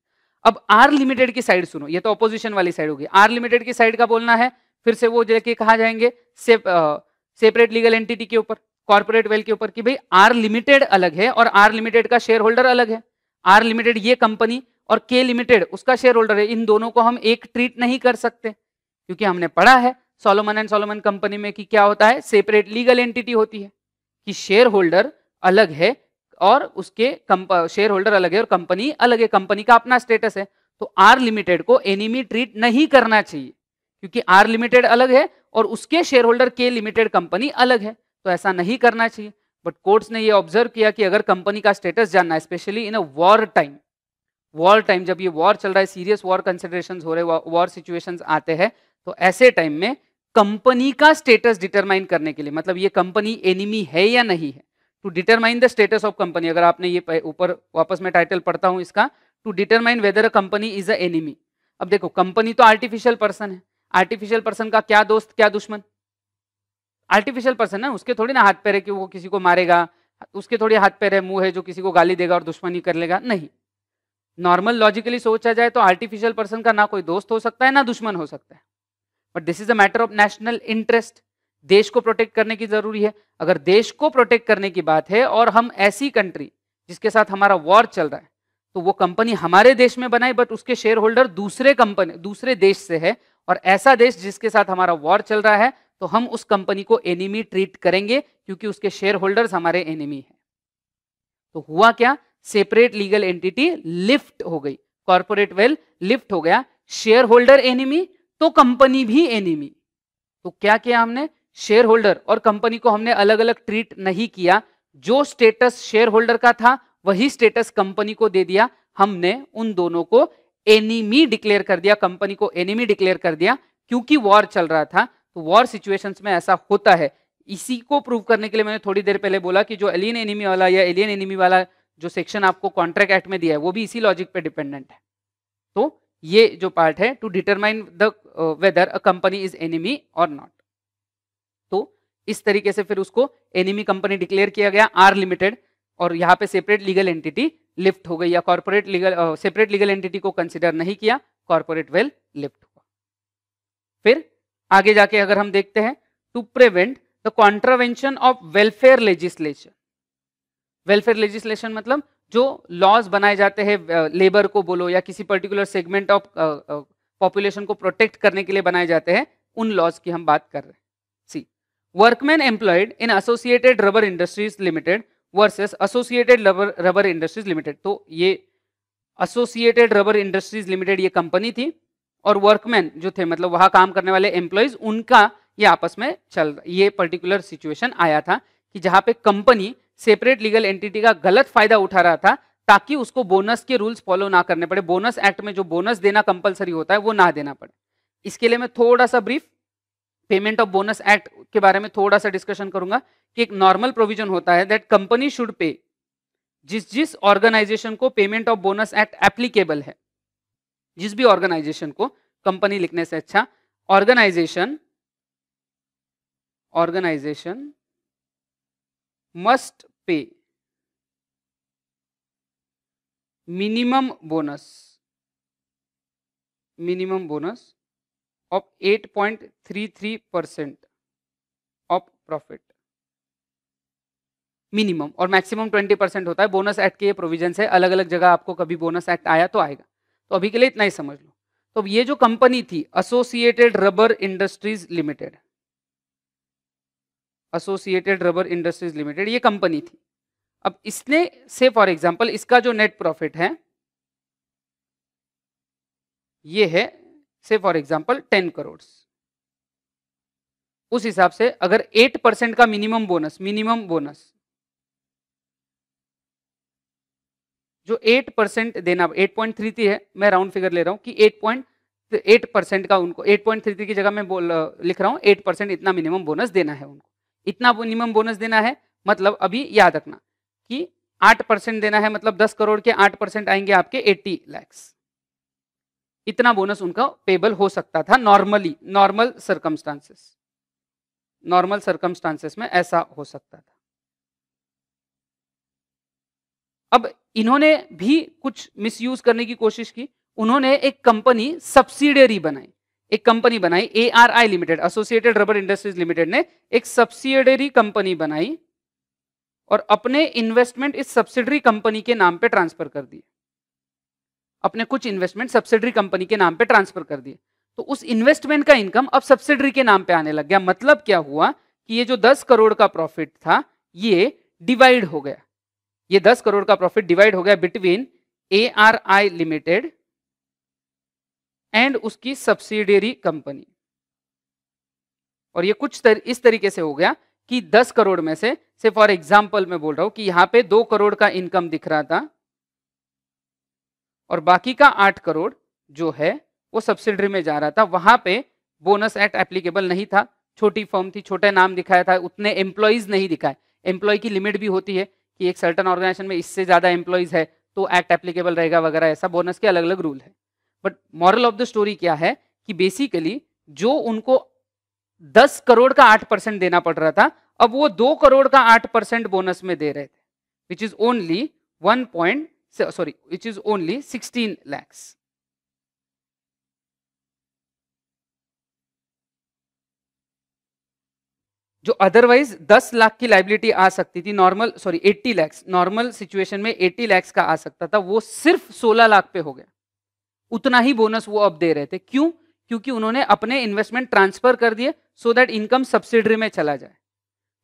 अब आर लिमिटेड की साइड सुनो ये तो अपोजिशन वाली साइड होगी आर लिमिटेड की साइड का बोलना है फिर से वो जैसे कहा जाएंगे सेप, सेपरेट लीगल एंटिटी के ऊपर कॉर्पोरेट वेल के ऊपर कि भाई आर लिमिटेड अलग है और आर लिमिटेड का शेयर होल्डर अलग है आर लिमिटेड ये कंपनी और के लिमिटेड उसका शेयर होल्डर है इन दोनों को हम एक ट्रीट नहीं कर सकते क्योंकि हमने पढ़ा है सोलोमन एंड सोलोमन कंपनी में कि क्या होता है सेपरेट लीगल एंटिटी होती है कि शेयर होल्डर अलग है और उसके शेयर होल्डर अलग है और कंपनी अलग है कंपनी का अपना स्टेटस है तो आर लिमिटेड को एनिमी ट्रीट नहीं करना चाहिए क्योंकि आर लिमिटेड अलग है और उसके शेयर होल्डर के लिमिटेड कंपनी अलग है तो ऐसा नहीं करना चाहिए बट कोर्ट्स ने ये ऑब्जर्व किया कि अगर कंपनी का स्टेटस जानना है specially in a war time war time जब ये वॉर चल रहा है सीरियस वॉर कंसिडरेशन हो रहे वॉर सिचुएशन आते हैं तो ऐसे टाइम में कंपनी का स्टेटस डिटरमाइन करने के लिए मतलब ये कंपनी एनिमी है या नहीं है to determine the status of company अगर आपने ये ऊपर वापस में टाइटल पढ़ता हूँ इसका to determine whether a company is a enemy अब देखो कंपनी तो आर्टिफिशियल पर्सन है आर्टिफिशियल पर्सन का क्या दोस्त क्या दुश्मन आर्टिफिशियल पर्सन है उसके थोड़ी ना हाथ पैर है कि वो किसी को मारेगा उसके थोड़ी हाथ पैर है मुंह है जो किसी को गाली देगा और दुश्मनी कर लेगा नहीं नॉर्मल लॉजिकली सोचा जाए तो आर्टिफिशियल पर्सन का ना कोई दोस्त हो सकता है ना दुश्मन हो सकता है but this is a matter of national interest देश को प्रोटेक्ट करने की जरूरी है अगर देश को प्रोटेक्ट करने की बात है और हम ऐसी कंट्री जिसके साथ हमारा वॉर चल रहा है तो वो कंपनी हमारे देश में बनाई बट उसके शेयर होल्डर दूसरे कंपनी दूसरे देश से है और ऐसा देश जिसके साथ हमारा वॉर चल रहा है तो हम उस कंपनी को एनिमी ट्रीट करेंगे क्योंकि उसके शेयर होल्डर्स हमारे एनिमी हैं तो हुआ क्या सेपरेट लीगल एंटिटी लिफ्ट हो गई कॉर्पोरेट वेल लिफ्ट हो गया शेयर होल्डर एनिमी तो कंपनी भी एनिमी तो क्या किया हमने शेयर होल्डर और कंपनी को हमने अलग अलग ट्रीट नहीं किया जो स्टेटस शेयर होल्डर का था वही स्टेटस कंपनी को दे दिया हमने उन दोनों को एनिमी डिक्लेयर कर दिया कंपनी को एनिमी डिक्लेयर कर दिया क्योंकि वॉर चल रहा था तो वॉर सिचुएशंस में ऐसा होता है इसी को प्रूव करने के लिए मैंने थोड़ी देर पहले बोला कि जो एलियन एनिमी वाला या एलियन एनिमी वाला जो सेक्शन आपको कॉन्ट्रैक्ट एक्ट में दिया है वो भी इसी लॉजिक पे डिपेंडेंट है तो ये जो पार्ट है to determine the whether a company is enemy और नॉट तो इस तरीके से फिर उसको एनिमी कंपनी डिक्लेयर किया गया आर लिमिटेड और यहाँ पे सेपरेट लीगल एंटिटी लिफ्ट हो गई या corporate legal separate legal entity को कंसिडर नहीं किया कॉर्पोरेट वेल लिफ्ट हुआ फिर आगे जाके अगर हम देखते हैं to prevent the contravention of welfare legislation welfare legislation मतलब जो लॉज बनाए जाते हैं लेबर को बोलो या किसी पर्टिकुलर सेगमेंट ऑफ पॉपुलेशन को प्रोटेक्ट करने के लिए बनाए जाते हैं उन लॉज की हम बात कर रहे हैं C workman employed in Associated Rubber Industries limited versus Associated Rubber Industries limited तो ये एसोसिएटेड रबर इंडस्ट्रीज लिमिटेड ये कंपनी थी और वर्कमैन जो थे मतलब वहां काम करने वाले एम्प्लॉयज उनका ये आपस में चल ये पर्टिकुलर सिचुएशन आया था कि जहां पे कंपनी सेपरेट लीगल एंटिटी का गलत फायदा उठा रहा था ताकि उसको बोनस के रूल्स फॉलो ना करने पड़े बोनस एक्ट में जो बोनस देना कंपलसरी होता है वो ना देना पड़े इसके लिए मैं थोड़ा सा brief Payment of Bonus Act के बारे में थोड़ा सा डिस्कशन करूंगा कि एक नॉर्मल प्रोविजन होता है दैट कंपनी शुड पे जिस जिस ऑर्गेनाइजेशन को Payment of Bonus Act applicable है जिस भी ऑर्गेनाइजेशन को कंपनी लिखने से अच्छा organisation organisation must pay minimum bonus minimum bonus of 8.33% of profit minimum और मैक्सिमम 20% होता है बोनस एक्ट के ये प्रोविजन है अलग अलग जगह आपको कभी बोनस एक्ट आया तो आएगा तो अभी के लिए इतना ही समझ लो तो ये जो कंपनी थी Associated Rubber Industries limited Associated Rubber Industries limited ये कंपनी थी अब इसने से फॉर एग्जांपल इसका जो नेट प्रॉफिट है ये है से फॉर एग्जाम्पल टेन करोड़ उस हिसाब से अगर एट परसेंट का मिनिमम बोनस मिनिमम बोनस जो एट परसेंट देना एट पॉइंट थ्री थी है मैं राउंड फिगर ले रहा हूं कि एट पॉइंट एट परसेंट का उनको एट पॉइंट थ्री थ्री की जगह मैं बोल लिख रहा हूं एट परसेंट इतना मिनिमम बोनस देना है उनको इतना मिनिमम बोनस देना है मतलब अभी याद रखना कि आठ परसेंट देना है मतलब दस करोड़ के आठ परसेंट आएंगे आपके एट्टी लैक्स इतना बोनस उनका पेबल हो सकता था normally normal circumstances normal circumstances में ऐसा हो सकता था अब इन्होंने भी कुछ मिसयूज करने की कोशिश की उन्होंने एक कंपनी सब्सिडरी बनाई एक कंपनी बनाई A R I limited Associated Rubber Industries limited ने एक सब्सिडरी कंपनी बनाई और अपने इन्वेस्टमेंट इस सब्सिडरी कंपनी के नाम पे ट्रांसफर कर दिए अपने कुछ इन्वेस्टमेंट सब्सिडरी कंपनी के नाम पे ट्रांसफर कर दिए तो उस इन्वेस्टमेंट का इनकम अब सब्सिडरी के नाम पे आने लग गया मतलब क्या हुआ कि ये जो दस करोड़ का प्रॉफिट था ये डिवाइड हो गया ये दस करोड़ का प्रॉफिट डिवाइड हो गया between A R I limited and उसकी सब्सिडरी कंपनी और ये कुछ तर, इस तरीके से हो गया कि 10 करोड़ में से फॉर एग्जाम्पल मैं बोल रहा हूं कि यहां पे दो करोड़ का इनकम दिख रहा था और बाकी का आठ करोड़ जो है वो सब्सिडरी में जा रहा था वहां पे बोनस एक्ट एप्लीकेबल नहीं था छोटी फॉर्म थी छोटे नाम दिखाया था उतने एम्प्लॉयज नहीं दिखाए एम्प्लॉय की लिमिट भी होती है कि एक सर्टन ऑर्गेनाइजेशन में इससे ज़्यादा एम्प्लॉयज है तो एक्ट एप्लीकेबल रहेगा वगैरह ऐसा बोनस के अलग अलग रूल है but moral of the story क्या है कि बेसिकली जो उनको दस करोड़ का आठ परसेंट देना पड़ रहा था अब वो दो करोड़ का आठ परसेंट बोनस में दे रहे थे which is only one point so, sorry, which is only 16 lakhs. जो अदरवाइज 10 लाख की लाइबिलिटी आ सकती थी normal sorry 80 lakh normal situation में 80 लाख का आ सकता था वो सिर्फ 16 लाख पे हो गया उतना ही बोनस वो अब दे रहे थे क्यों क्योंकि उन्होंने अपने इन्वेस्टमेंट ट्रांसफर कर दिए सो दैट इनकम सब्सिडरी में चला जाए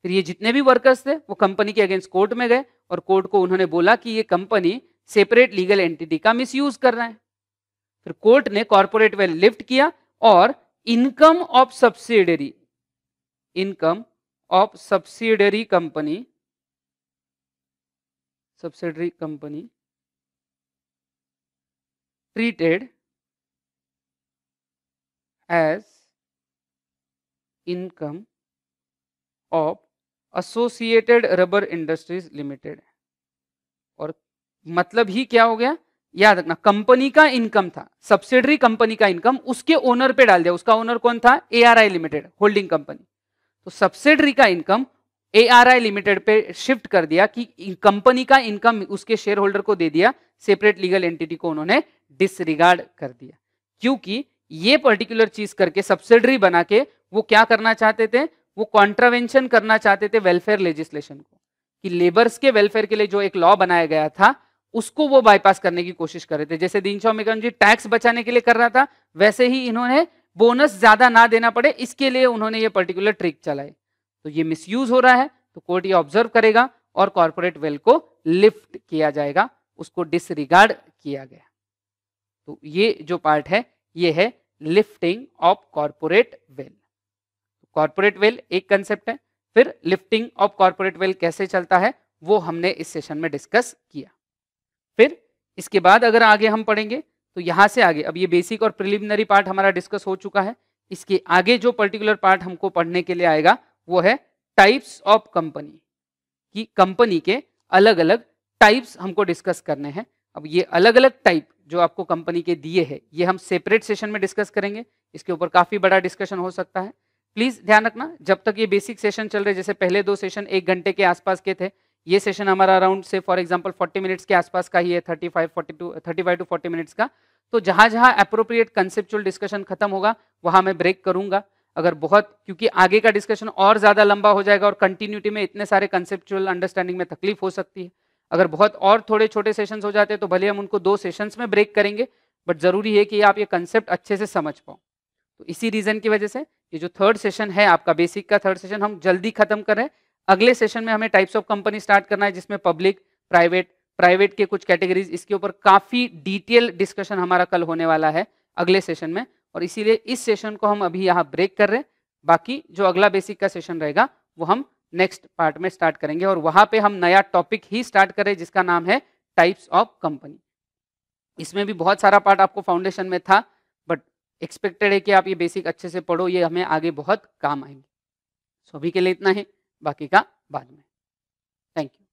फिर ये जितने भी वर्कर्स थे वो कंपनी के अगेंस्ट कोर्ट में गए और कोर्ट को उन्होंने बोला कि ये कंपनी सेपरेट लीगल एंटिटी का मिसयूज कर रहे हैं फिर कोर्ट ने कॉर्पोरेट वेल लिफ्ट किया और income of subsidiary income of subsidiary company subsidiary company treated as income of Associated Rubber Industries limited है मतलब ही क्या हो गया याद रखना कंपनी का इनकम था सब्सिडरी कंपनी का इनकम उसके ओनर पे डाल दिया उसका ओनर कौन था एआरआई लिमिटेड होल्डिंग कंपनी तो सब्सिडरी का इनकम एआरआई लिमिटेड पे शिफ्ट कर दिया कि कंपनी का इनकम उसके शेयर होल्डर को दे दिया सेपरेट लीगल एंटिटी को उन्होंने डिसरिगार्ड कर दिया क्योंकि ये पर्टिकुलर चीज करके सब्सिडरी बना के वो क्या करना चाहते थे वो कॉन्ट्रावेंशन करना चाहते थे वेलफेयर लेजिस्लेशन को कि लेबर्स के वेलफेयर के लिए जो एक लॉ बनाया गया था उसको वो बाईपास करने की कोशिश कर रहे थे जैसे दीनशा मेगम जी टैक्स बचाने के लिए कर रहा था वैसे ही इन्होंने बोनस ज्यादा ना देना पड़े इसके लिए उन्होंने ये पर्टिकुलर ट्रिक चलाए तो ये मिसयूज हो रहा है तो कोर्ट ये ऑब्जर्व करेगा और कॉर्पोरेट वेल को लिफ्ट किया जाएगा उसको डिसरिगार्ड किया गया तो ये जो पार्ट है ये है lifting of corporate veil corporate veil एक कंसेप्ट है फिर लिफ्टिंग ऑफ कॉर्पोरेट वेल कैसे चलता है वो हमने इस सेशन में डिस्कस किया फिर इसके बाद अगर आगे हम पढ़ेंगे तो यहां से आगे अब ये बेसिक और प्रिलिमिनरी पार्ट हमारा डिस्कस हो चुका है इसके आगे जो पर्टिकुलर पार्ट हमको पढ़ने के लिए आएगा वो है टाइप्स ऑफ कंपनी कि कंपनी के अलग अलग टाइप्स हमको डिस्कस करने हैं अब ये अलग अलग टाइप जो आपको कंपनी के दिए हैं ये हम सेपरेट सेशन में डिस्कस करेंगे इसके ऊपर काफ़ी बड़ा डिस्कशन हो सकता है प्लीज़ ध्यान रखना जब तक ये बेसिक सेशन चल रहे जैसे पहले दो सेशन एक घंटे के आसपास के थे ये सेशन हमारा अराउंड से फॉर एग्जांपल 40 मिनट्स के आसपास का ही है 35 five forty two to 40 minutes का तो जहाँ जहाँ अप्रोप्रिएट कंसेप्चुअल डिस्कशन खत्म होगा वहाँ मैं ब्रेक करूँगा अगर बहुत क्योंकि आगे का डिस्कशन और ज़्यादा लंबा हो जाएगा और कंटिन्यूटी में इतने सारे कंसेप्चुअल अंडरस्टैंडिंग में तकलीफ हो सकती है अगर बहुत और थोड़े छोटे सेशन हो जाते हैं तो भले हम उनको दो सेशन में ब्रेक करेंगे बट ज़रूरी है कि आप ये कंसेप्ट अच्छे से समझ पाओ तो इसी रीज़न की वजह से ये जो थर्ड सेशन है आपका बेसिक का थर्ड सेशन हम जल्दी खत्म करें अगले सेशन में हमें टाइप्स ऑफ कंपनी स्टार्ट करना है जिसमें पब्लिक प्राइवेट प्राइवेट के कुछ कैटेगरीज इसके ऊपर काफ़ी डिटेल डिस्कशन हमारा कल होने वाला है अगले सेशन में और इसीलिए इस सेशन को हम अभी यहाँ ब्रेक कर रहे हैं बाकी जो अगला बेसिक का सेशन रहेगा वो हम नेक्स्ट पार्ट में स्टार्ट करेंगे और वहां पे हम नया टॉपिक ही स्टार्ट कर रहे हैं जिसका नाम है टाइप्स ऑफ कंपनी इसमें भी बहुत सारा पार्ट आपको फाउंडेशन में था बट एक्सपेक्टेड है कि आप ये बेसिक अच्छे से पढ़ो ये हमें आगे बहुत काम आएंगे सभी के लिए इतना ही बाकी का बाद में थैंक यू